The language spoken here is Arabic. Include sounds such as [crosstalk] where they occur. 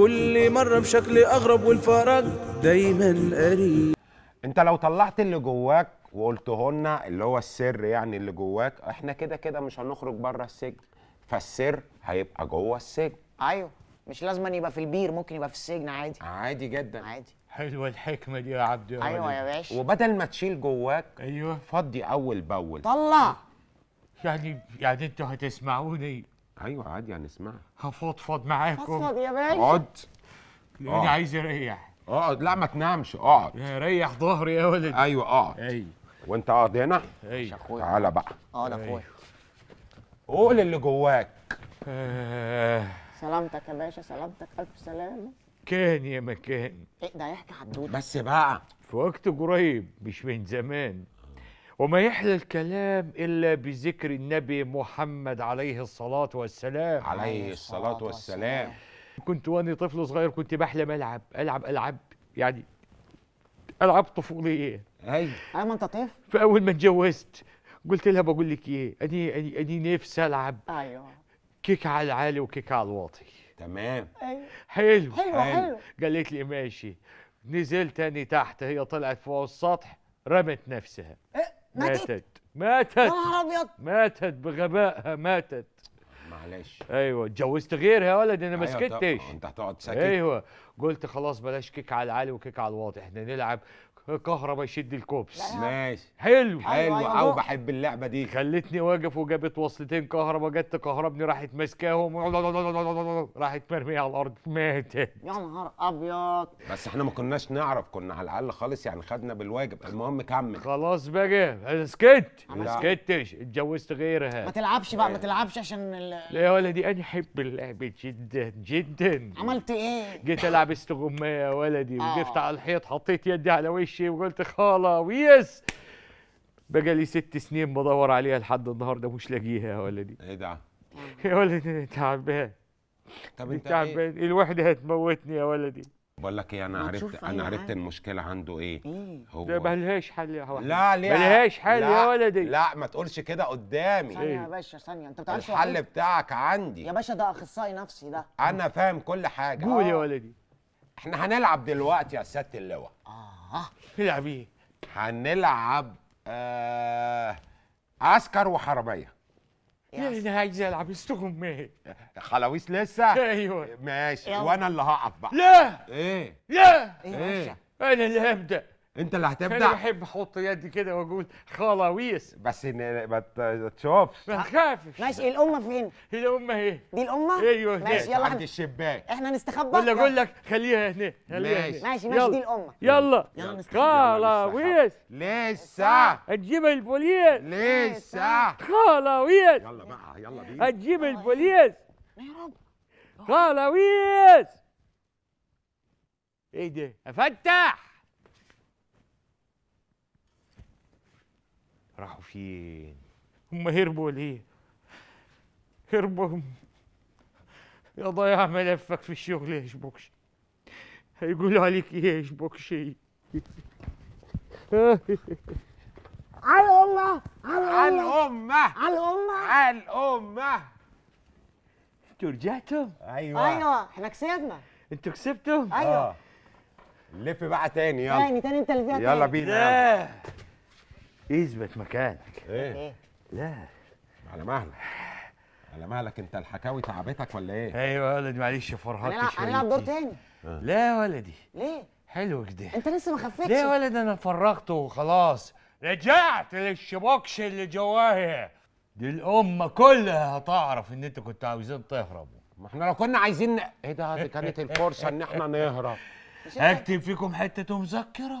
كل مرة بشكل أغرب والفرج دايما قريب انت لو طلعت اللي جواك وقلته لنا اللي هو السر يعني اللي جواك احنا كده كده مش هنخرج بره السجن فالسر هيبقى جوه السجن ايوه مش لازم أن يبقى في البير ممكن يبقى في السجن عادي عادي جدا عادي حلوه الحكمه دي يا عبد يا ايوه يا باشا وبدل ما تشيل جواك ايوه فضي اول باول طلع يعني يعني انتوا هتسمعوني ايوه عادي هنسمعها يعني، هفضفض معاكم فضفض يا باشا اقعد لاني آه. عايز اريح اقعد آه، لا ما تنامش اقعد آه. ريح ظهري يا ولد ايوه اقعد ايوه وانت اقعد هنا ايوه تعالى بقى اقعد يا اخويا قول اللي جواك سلامتك يا باشا سلامتك الف سلامه كان يا مكان ايه ده يحكي حدوته بس بقى في وقت قريب مش من زمان وما يحلى الكلام إلا بذكر النبي محمد عليه الصلاة والسلام عليه الصلاة والسلام كنت وأنا طفل صغير كنت بحلم ألعب ألعب ألعب يعني ألعب طفولية أيوة أيوة ما أنت طفل فأول ما اتجوزت قلت لها بقول لك إيه أني أني أني نفسي ألعب أيوه كيك على العالي وكيك على الواطي تمام أيوة حلو حلو حلو قالت لي ماشي نزلت أنا تحت هي طلعت فوق السطح رمت نفسها ماتت ماتت يا نهار ابيض ماتت بغبائها ماتت معلش ايوه اتجوزت غيرها يا ولد انا ما أيوة، سكتش انت هتقعد ساكت ايوه قلت خلاص بلاش كيك على العالي وكيك على الواطي احنا نلعب كهربا يشد الكوبس ماشي حلو حلو أيوة، أيوة، او بحب اللعبه دي خلتني واقف وجابت وصلتين كهربا جت كهربني راحت ماسكاهم راحت مرميه على الارض ماتت يا نهار ابيض بس احنا ما كناش نعرف كنا على الاقل خالص يعني خدنا بالواجب المهم كمل خلاص بقى اسكت سكت ما سكتش اتجوزت غيرها ما تلعبش بقى ما إيه. تلعبش عشان ال... لا يا ولدي انا احب اللعب جدا جدا عملت ايه جيت العب استغمايه يا ولدي آه. وقفت على الحيط حطيت يدي على وشي الشيء وقلت خاله ويس بقى لي ست سنين بدور عليها لحد النهارده مش لاقيها يا ولدي ايه ده [laughs] يا ولدي تعبان طب انت إيه؟ تعبان إيه؟ الوحده هتموتني يا ولدي بقول لك ايه انا عرفت انا عرفت المشكله عنده ايه إيه؟ هو ده ملهاش حل يا ولدي لا لا ملهاش حل يا ولدي لا ما تقولش كده قدامي ثانيه يا إيه؟ باشا ثانيه انت بتعرفش الحل إيه؟ بتاعك عندي يا باشا ده اخصائي نفسي ده انا فاهم كل حاجه قول يا آه. ولدي احنا هنلعب دلوقتي يا سياده اللواء اه نلعب ايه؟ هنلعب آه عسكر وحربيه يعني انا عايز العب استغم ايه خلاويص لسه ايوه ماشي يلا. وانا اللي هقف بقى لا ايه لا ايه, إيه؟ انا اللي هبدا انت اللي هتبدع انا بحب احط يدي كده واقول خلاويص بس ما تشوفش ما تخافش ماشي الامه فين؟ هي الامه اهي دي الامه؟ ايوه ماشي يلا عند الشباك احنا نستخبى ولا اقول لك خليها هنا خليها ماشي ماشي ماشي دي الامه يلا يلا نستخبى خلاويص لسه هتجيب البوليس لسه خلاويص يلا بقى يلا بينا هتجيب البوليس يا رب خلاويص ايه ده؟ افتح راحوا فين هم هربوا ليه هربوا يا ضياع ملفك في الشغل ايش بوكش هيقولوا عليك ايش يا على الله على الأمة على الأمة على الأمة انتوا رجعتوا ايوه ايوه احنا كسبنا انتوا كسبتوا ايوه آه. لف بقى تاني يلا تاني تاني انت اللي فيها يلا بينا يلا اثبت مكانك إيه؟, ايه لا على مهلك على مهلك انت الحكاوي تعبتك ولا ايه ايوه يا ولدي معلش فرهطت شويه هنلعب دور تاني آه. لا يا ولدي ليه حلو كده انت لسه ما خفتش ليه يا ولد انا فرغته وخلاص رجعت للشبوكش اللي جواها دي الامه كلها هتعرف ان أنت كنت عاوزين تهربوا ما احنا لو كنا عايزين ايه ده دي كانت الفرصه ان احنا نهرب [laughs] أكتب فيكم حته مذكره